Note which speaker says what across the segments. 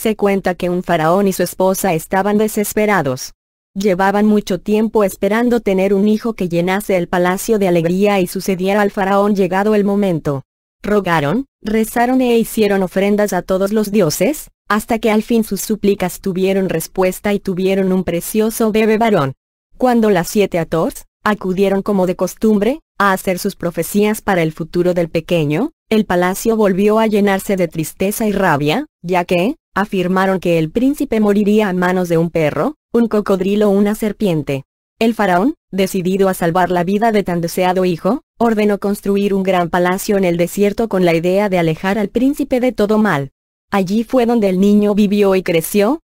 Speaker 1: Se cuenta que un faraón y su esposa estaban desesperados. Llevaban mucho tiempo esperando tener un hijo que llenase el palacio de alegría y sucediera al faraón llegado el momento. Rogaron, rezaron e hicieron ofrendas a todos los dioses, hasta que al fin sus súplicas tuvieron respuesta y tuvieron un precioso bebé varón. Cuando las siete ators, acudieron como de costumbre, a hacer sus profecías para el futuro del pequeño, el palacio volvió a llenarse de tristeza y rabia, ya que, afirmaron que el príncipe moriría a manos de un perro, un cocodrilo o una serpiente. El faraón, decidido a salvar la vida de tan deseado hijo, ordenó construir un gran palacio en el desierto con la idea de alejar al príncipe de todo mal. Allí fue donde el niño vivió y creció.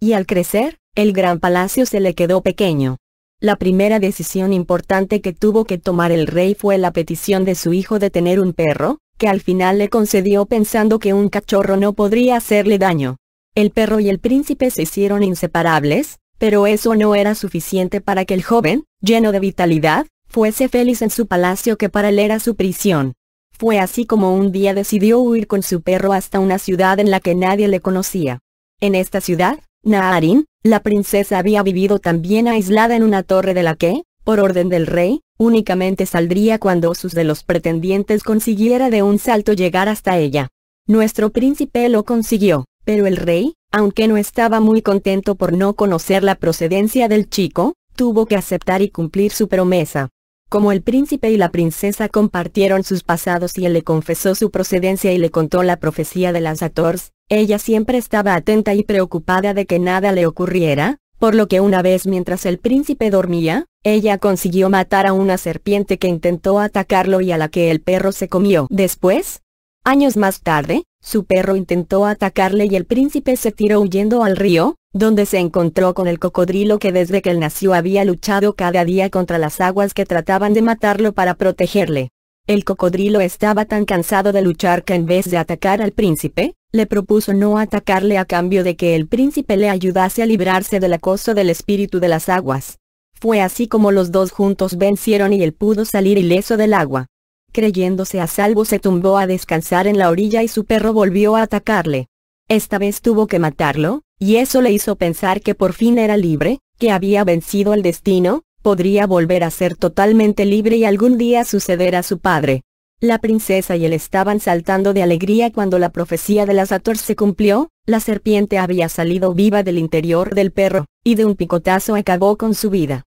Speaker 1: Y al crecer, el gran palacio se le quedó pequeño. La primera decisión importante que tuvo que tomar el rey fue la petición de su hijo de tener un perro, que al final le concedió pensando que un cachorro no podría hacerle daño. El perro y el príncipe se hicieron inseparables, pero eso no era suficiente para que el joven, lleno de vitalidad, fuese feliz en su palacio que para él era su prisión. Fue así como un día decidió huir con su perro hasta una ciudad en la que nadie le conocía. En esta ciudad, Naharin, la princesa había vivido también aislada en una torre de la que, por orden del rey, Únicamente saldría cuando sus de los pretendientes consiguiera de un salto llegar hasta ella. Nuestro príncipe lo consiguió, pero el rey, aunque no estaba muy contento por no conocer la procedencia del chico, tuvo que aceptar y cumplir su promesa. Como el príncipe y la princesa compartieron sus pasados y él le confesó su procedencia y le contó la profecía de las Ators, ella siempre estaba atenta y preocupada de que nada le ocurriera, por lo que una vez mientras el príncipe dormía, ella consiguió matar a una serpiente que intentó atacarlo y a la que el perro se comió. Después, años más tarde, su perro intentó atacarle y el príncipe se tiró huyendo al río, donde se encontró con el cocodrilo que desde que él nació había luchado cada día contra las aguas que trataban de matarlo para protegerle. El cocodrilo estaba tan cansado de luchar que en vez de atacar al príncipe, le propuso no atacarle a cambio de que el príncipe le ayudase a librarse del acoso del espíritu de las aguas. Fue así como los dos juntos vencieron y él pudo salir ileso del agua. Creyéndose a salvo se tumbó a descansar en la orilla y su perro volvió a atacarle. Esta vez tuvo que matarlo, y eso le hizo pensar que por fin era libre, que había vencido al destino, podría volver a ser totalmente libre y algún día suceder a su padre. La princesa y él estaban saltando de alegría cuando la profecía de las Ator se cumplió, la serpiente había salido viva del interior del perro y de un picotazo acabó con su vida.